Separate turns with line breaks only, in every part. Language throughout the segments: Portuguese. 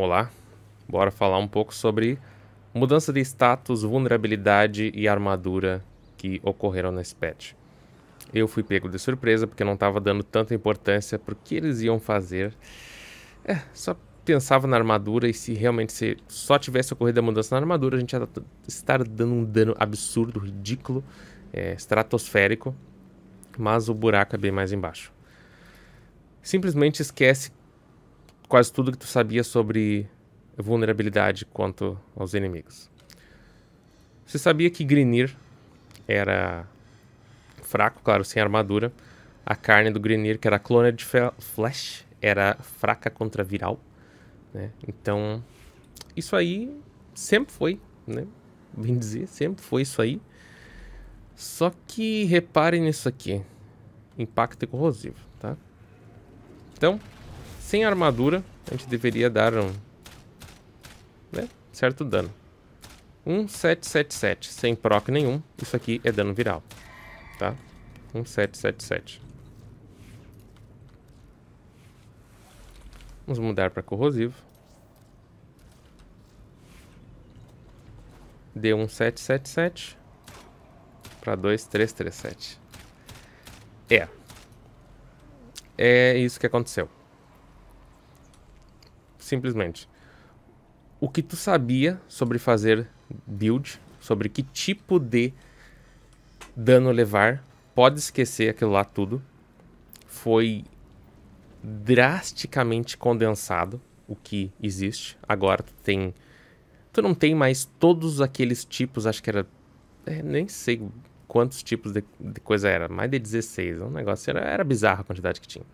Olá, bora falar um pouco sobre mudança de status, vulnerabilidade e armadura que ocorreram nesse patch. Eu fui pego de surpresa porque não estava dando tanta importância para o que eles iam fazer. É, só pensava na armadura e se realmente se só tivesse ocorrido a mudança na armadura, a gente ia estar dando um dano absurdo, ridículo, é, estratosférico, mas o buraco é bem mais embaixo. Simplesmente esquece quase tudo que tu sabia sobre vulnerabilidade quanto aos inimigos. Você sabia que Grinir era fraco, claro, sem armadura. A carne do Grinir, que era clone de Flash, era fraca contra viral. Né? Então, isso aí sempre foi, né? Bem dizer, sempre foi isso aí. Só que reparem nisso aqui: impacto corrosivo, tá? Então, sem armadura, a gente deveria dar um né, certo dano. 1777, sem proc nenhum, isso aqui é dano viral, tá? 1777. Vamos mudar para corrosivo. D1777 para 2337. É. É isso que aconteceu simplesmente o que tu sabia sobre fazer build, sobre que tipo de dano levar, pode esquecer aquilo lá tudo. Foi drasticamente condensado o que existe. Agora tu tem tu não tem mais todos aqueles tipos, acho que era é, nem sei quantos tipos de, de, coisa era, mais de 16, um negócio era, era bizarro a quantidade que tinha.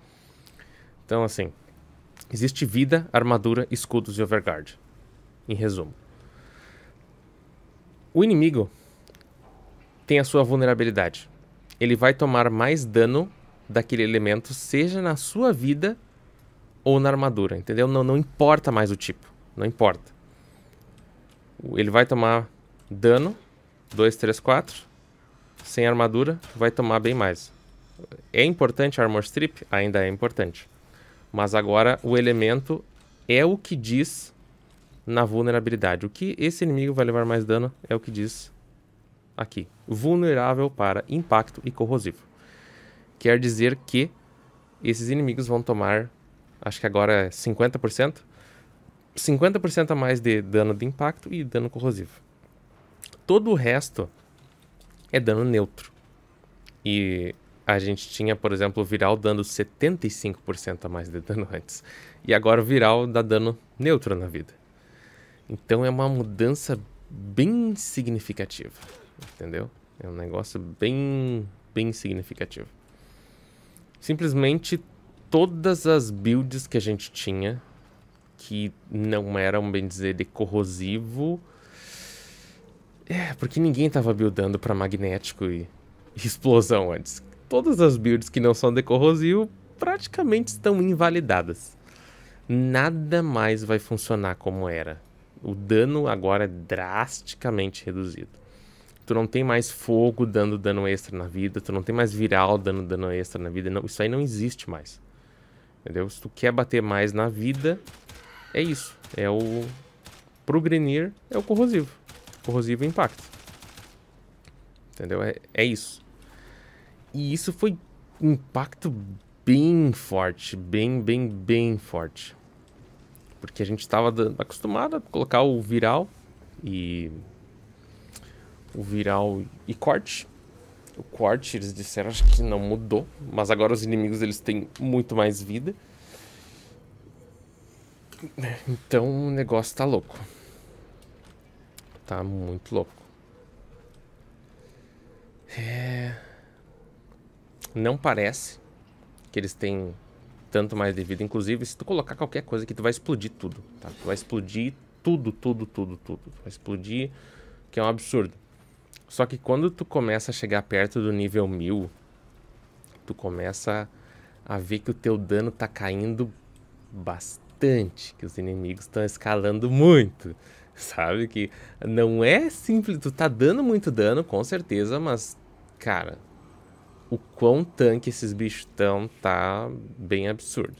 Então assim, Existe vida, armadura, escudos e overguard. Em resumo. O inimigo tem a sua vulnerabilidade. Ele vai tomar mais dano daquele elemento, seja na sua vida ou na armadura, entendeu? Não, não importa mais o tipo. Não importa. Ele vai tomar dano, 2, 3, 4. Sem armadura, vai tomar bem mais. É importante a armor strip? Ainda é importante. Mas agora o elemento é o que diz na vulnerabilidade. O que esse inimigo vai levar mais dano é o que diz aqui. Vulnerável para impacto e corrosivo. Quer dizer que esses inimigos vão tomar, acho que agora é 50%, 50% a mais de dano de impacto e dano corrosivo. Todo o resto é dano neutro. E a gente tinha, por exemplo, o viral dando 75% a mais de dano antes. E agora o viral dá dano neutro na vida. Então é uma mudança bem significativa, entendeu? É um negócio bem, bem significativo. Simplesmente todas as builds que a gente tinha, que não eram, bem dizer, de corrosivo... É, porque ninguém estava buildando para magnético e explosão antes todas as builds que não são decorrosivo praticamente estão invalidadas. Nada mais vai funcionar como era. O dano agora é drasticamente reduzido. Tu não tem mais fogo dando dano extra na vida, tu não tem mais viral dando dano extra na vida, não, isso aí não existe mais. Entendeu? Se tu quer bater mais na vida, é isso. É o pro Grenir é o corrosivo. Corrosivo impacto. Entendeu? É, é isso e isso foi um impacto bem forte, bem, bem, bem forte. Porque a gente estava acostumado a colocar o viral e o viral e corte. O corte, eles disseram, acho que não mudou, mas agora os inimigos eles têm muito mais vida. Então o negócio tá louco. Tá muito louco. É não parece que eles têm tanto mais de vida. Inclusive, se tu colocar qualquer coisa aqui, tu vai explodir tudo, tá? Tu vai explodir tudo, tudo, tudo, tudo. Tu vai explodir, que é um absurdo. Só que quando tu começa a chegar perto do nível 1000, tu começa a ver que o teu dano tá caindo bastante, que os inimigos estão escalando muito. Sabe que não é simples, tu tá dando muito dano, com certeza, mas cara, o quão tanque esses bichos estão tá bem absurdo.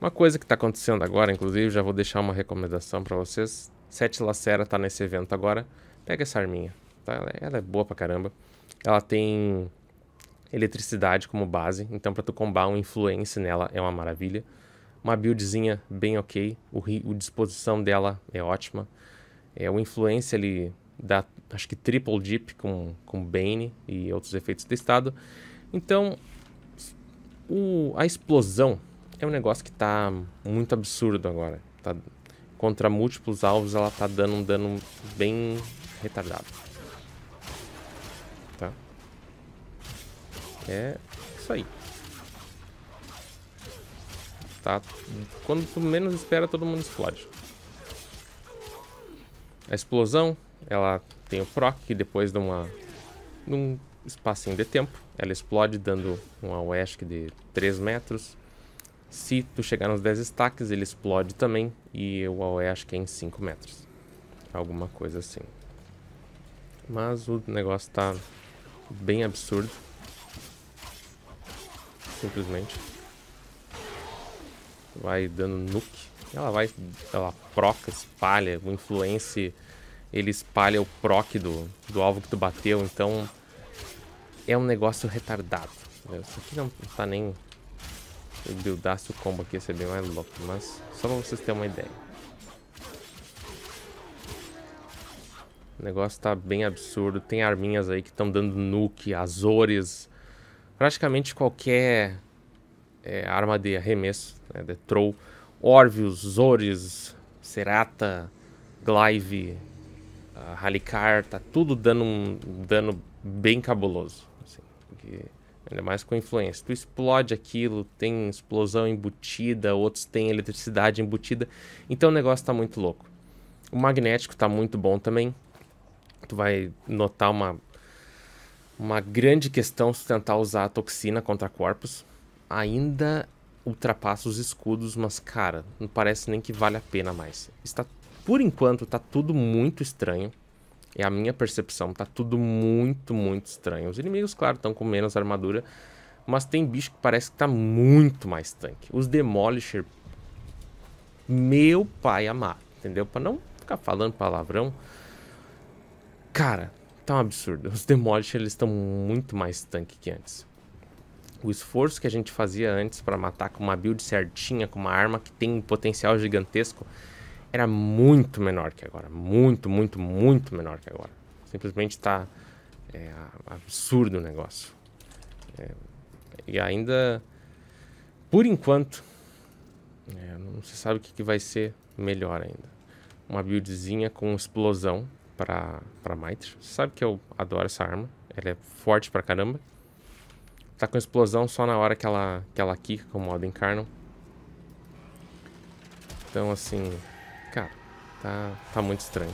Uma coisa que tá acontecendo agora, inclusive, já vou deixar uma recomendação para vocês. Sete Lacera tá nesse evento agora. Pega essa arminha, tá? Ela é, é boa pra caramba. Ela tem eletricidade como base, então para tu combar um influence nela é uma maravilha. Uma buildzinha bem ok, o, o disposição dela é ótima. É, o influence ele dá acho que triple dip com, com Bane e outros efeitos testados. Então, o, a explosão é um negócio que está muito absurdo agora. Tá, contra múltiplos alvos, ela está dando um dano bem retardado. Tá? É isso aí. Tá? Quando tu menos espera, todo mundo explode. A explosão, ela tem o proc, que depois de, uma, de um espacinho de tempo, ela explode dando um awashk de 3 metros. Se tu chegar nos 10 stacks, ele explode também, e o awashk é em 5 metros. Alguma coisa assim. Mas o negócio tá bem absurdo. Simplesmente. Vai dando nuke. Ela vai. Ela proca, espalha, influência ele espalha o proc do, do alvo que tu bateu, então é um negócio retardado. Né? Isso aqui não tá nem... Se eu buildasse o combo aqui ia ser bem mais louco, mas só pra vocês terem uma ideia. O negócio tá bem absurdo, tem arminhas aí que estão dando nuke, azores, praticamente qualquer é, arma de arremesso, né, de troll, Orvius, Zores, Serata, Glive, a Rallycar, tá tudo dando um dano bem cabuloso. Assim, porque, ainda mais com influência. Tu explode aquilo, tem explosão embutida, outros têm eletricidade embutida. Então o negócio tá muito louco. O magnético tá muito bom também. Tu vai notar uma, uma grande questão se tentar usar a toxina contra corpos. Ainda ultrapassa os escudos, mas cara, não parece nem que vale a pena mais. Está por enquanto tá tudo muito estranho. É a minha percepção, tá tudo muito, muito estranho. Os inimigos, claro, estão com menos armadura, mas tem bicho que parece que tá muito mais tanque. Os Demolisher, meu pai amado, entendeu? Pra não ficar falando palavrão, cara, tá um absurdo. Os Demolisher, eles estão muito mais tanque que antes. O esforço que a gente fazia antes para matar com uma build certinha, com uma arma que tem um potencial gigantesco, era muito menor que agora. Muito, muito, muito menor que agora. Simplesmente está é, absurdo o negócio. É, e ainda, por enquanto, é, não se sabe o que, que vai ser melhor ainda. Uma buildzinha com explosão para Mitre. Você sabe que eu adoro essa arma. Ela é forte pra caramba. Tá com explosão só na hora que ela, que ela quica com o modo Incarnum. Então, assim, Tá, tá muito estranho.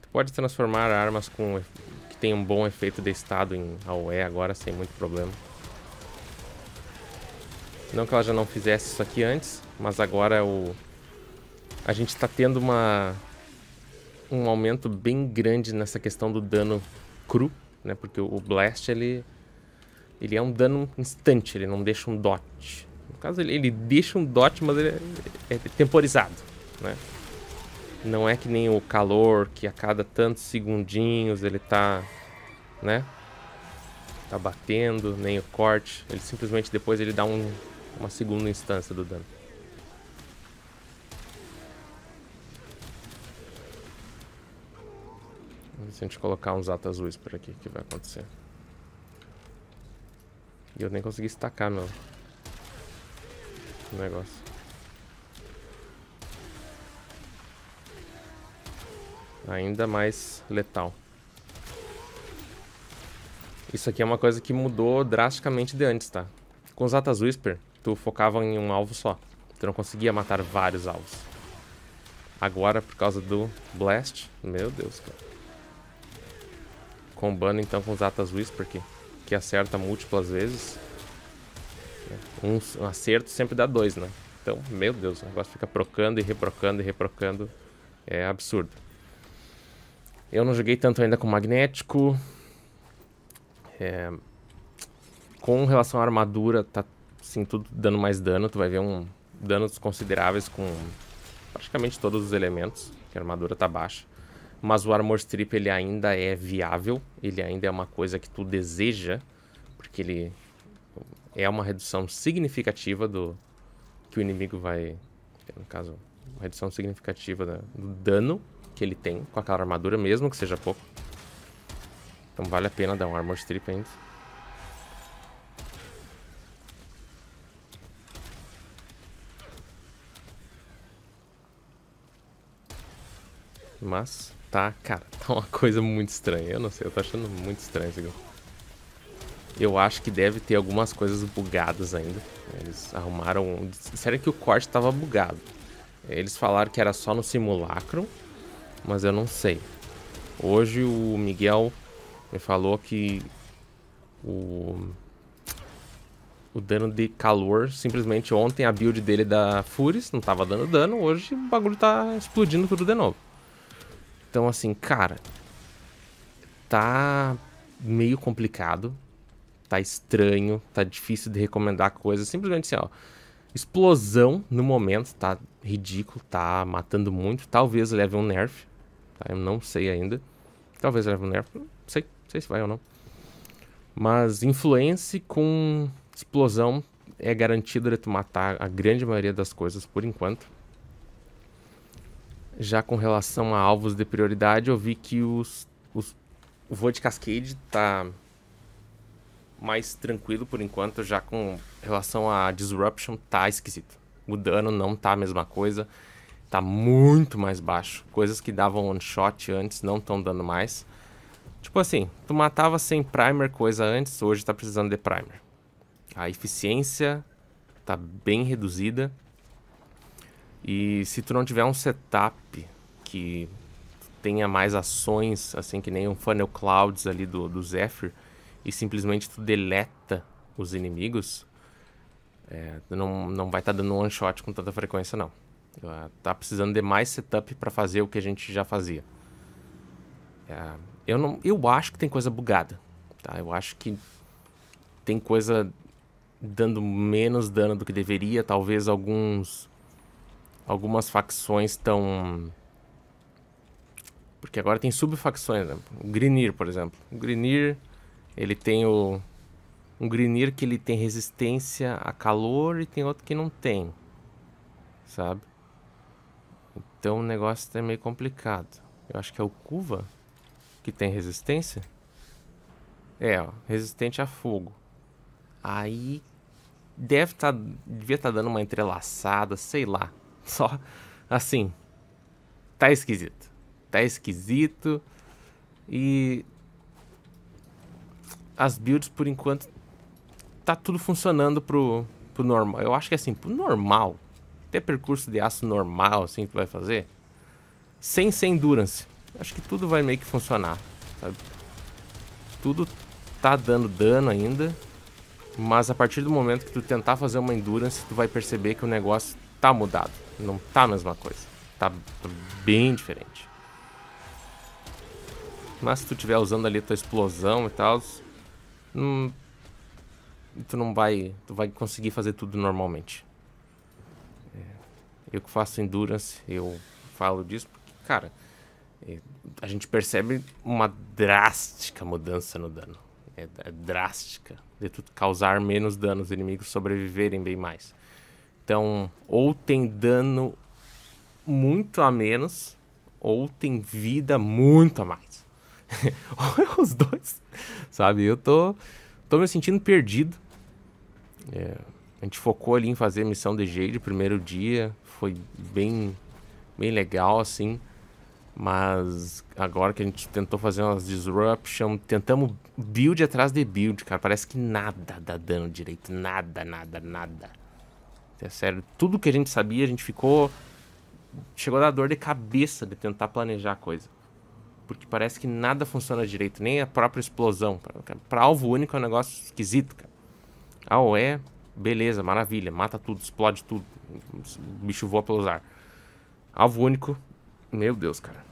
Tu pode transformar armas com que tem um bom efeito de estado em AOE agora sem muito problema. Não que ela já não fizesse isso aqui antes, mas agora o a gente está tendo uma um aumento bem grande nessa questão do dano cru, né? Porque o blast ele ele é um dano instante, ele não deixa um dot. No caso, ele, ele deixa um dot, mas ele é, é temporizado, né? Não é que nem o calor, que a cada tantos segundinhos ele tá, né? Tá batendo, nem o corte. Ele simplesmente depois ele dá um, uma segunda instância do dano. Se a gente colocar uns atos azuis por aqui, o que vai acontecer? E eu nem consegui estacar meu, o negócio. Ainda mais letal. Isso aqui é uma coisa que mudou drasticamente de antes, tá? Com os Atas Whisper, tu focava em um alvo só. Tu não conseguia matar vários alvos. Agora, por causa do Blast... Meu Deus, cara. Combando então com os Atas Whisper, que, que acerta múltiplas vezes... Um, acerto sempre dá dois, né? Então, meu Deus, o negócio fica procando e reprocando e reprocando. É absurdo. Eu não joguei tanto ainda com magnético. É... Com relação à armadura, tá sim tudo dando mais dano. Tu vai ver um danos consideráveis com praticamente todos os elementos. Que a armadura tá baixa. Mas o Armor Strip ele ainda é viável. Ele ainda é uma coisa que tu deseja. Porque ele é uma redução significativa do que o inimigo vai, no caso, uma redução significativa do dano que ele tem com aquela armadura mesmo, que seja pouco. Então vale a pena dar um armor strip ainda. Mas tá, cara, tá uma coisa muito estranha. Eu não sei, eu tô achando muito estranho isso aqui. Eu acho que deve ter algumas coisas bugadas ainda. Eles arrumaram. Disseram que o corte estava bugado. Eles falaram que era só no simulacro, mas eu não sei. Hoje o Miguel me falou que o, o dano de calor, simplesmente ontem a build dele da Furis não estava dando dano, hoje o bagulho está explodindo tudo de novo. Então assim, cara, tá meio complicado tá estranho, tá difícil de recomendar coisas. Simplesmente assim, ó. Explosão no momento, tá ridículo, tá matando muito. Talvez leve um nerf. Tá? Eu não sei ainda. Talvez leve um nerf. Não sei, não sei se vai ou não. Mas influence com explosão é garantido de tu matar a grande maioria das coisas por enquanto. Já com relação a alvos de prioridade, eu vi que os, os o Void Cascade tá mais tranquilo por enquanto, já com relação a disruption, tá esquisito. O dano não tá a mesma coisa, tá muito mais baixo. Coisas que davam one shot antes não estão dando mais. Tipo assim, tu matava sem primer coisa antes, hoje tá precisando de primer. A eficiência tá bem reduzida. E se tu não tiver um setup que tenha mais ações, assim que nem um funnel clouds ali do, do Zephyr, e simplesmente tu deleta os inimigos, é, não, não vai estar tá dando one shot com tanta frequência, não. Tá precisando de mais setup para fazer o que a gente já fazia. É, eu, não, eu acho que tem coisa bugada. Tá? Eu acho que tem coisa dando menos dano do que deveria. Talvez alguns algumas facções estão... Porque agora tem subfacções, né? O Grinir, por exemplo. O Grinir ele tem o um Grinir que ele tem resistência a calor e tem outro que não tem, sabe? Então o negócio é meio complicado. Eu acho que é o Cuva que tem resistência. É, ó, resistente a fogo. Aí deve tá, devia estar tá dando uma entrelaçada, sei lá. Só assim, tá esquisito. Tá esquisito. E as builds, por enquanto, tá tudo funcionando pro, pro normal. Eu acho que assim, pro normal, até percurso de aço normal, assim, que tu vai fazer, sem ser endurance, acho que tudo vai meio que funcionar, sabe? Tudo tá dando dano ainda, mas a partir do momento que tu tentar fazer uma endurance, tu vai perceber que o negócio tá mudado, não tá a mesma coisa, tá, tá bem diferente. Mas se tu estiver usando ali tua explosão e tal, tu não vai, tu vai conseguir fazer tudo normalmente. É, eu que faço endurance, eu falo disso porque, cara, é, a gente percebe uma drástica mudança no dano. É, é drástica. De tu causar menos dano, os inimigos sobreviverem bem mais. Então, ou tem dano muito a menos, ou tem vida muito a mais. ou os dois sabe? Eu tô, tô me sentindo perdido. É, a gente focou ali em fazer a missão de jeito primeiro dia, foi bem, bem legal, assim. Mas agora que a gente tentou fazer umas disruption, tentamos build atrás de build, cara. Parece que nada dá dano direito. Nada, nada, nada. É sério. Tudo que a gente sabia, a gente ficou. Chegou a dar dor de cabeça de tentar planejar a coisa porque parece que nada funciona direito, nem a própria explosão. Para alvo único é um negócio esquisito, cara. AOE, beleza, maravilha, mata tudo, explode tudo, o bicho voa pelo ar. Alvo único, meu Deus, cara.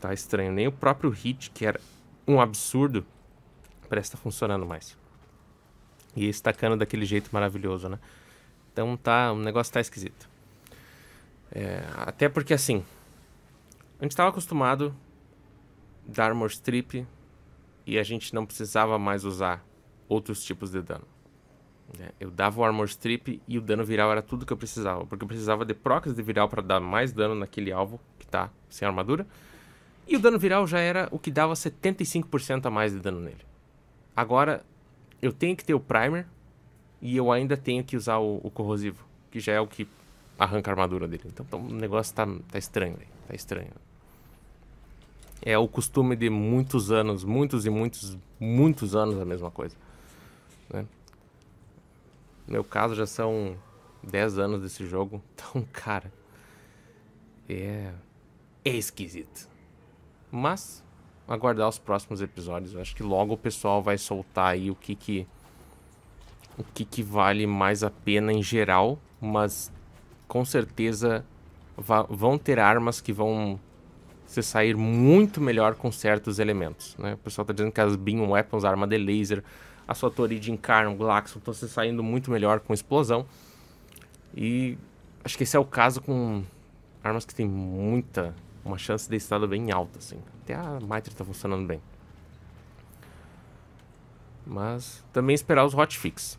Tá estranho, nem o próprio hit, que era um absurdo, parece estar tá funcionando mais. E esse tacando tá daquele jeito maravilhoso, né? Então tá, o negócio tá esquisito. É, até porque assim, a gente estava acostumado da Armor Strip e a gente não precisava mais usar outros tipos de dano. Né? Eu dava o Armor Strip e o dano viral era tudo que eu precisava, porque eu precisava de procs de viral para dar mais dano naquele alvo que tá sem armadura. E o dano viral já era o que dava 75% a mais de dano nele. Agora, eu tenho que ter o Primer e eu ainda tenho que usar o, o Corrosivo, que já é o que arranca a armadura dele. Então, então tá o negócio tá, tá estranho, tá estranho. É o costume de muitos anos, muitos e muitos, muitos anos a mesma coisa. Né? No meu caso, já são 10 anos desse jogo. Então, cara, é, é esquisito. Mas, aguardar os próximos episódios. Eu acho que logo o pessoal vai soltar aí o que que... O que que vale mais a pena em geral. Mas, com certeza, vão ter armas que vão você sair muito melhor com certos elementos. Né? O pessoal está dizendo que as Beam Weapons, a arma de laser, a sua encarna, o Glaxon, estão se saindo muito melhor com explosão. E acho que esse é o caso com armas que tem muita, uma chance de estado bem alta. Assim. Até a Mitre está funcionando bem. Mas também esperar os hotfix.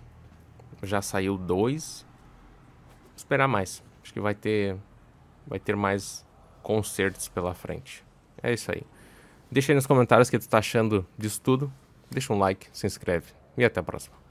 Já saiu dois. Vou esperar mais. Acho que vai ter, vai ter mais concertos pela frente. É isso aí. Deixa aí nos comentários o que tu tá achando disso tudo. Deixa um like, se inscreve e até a próxima.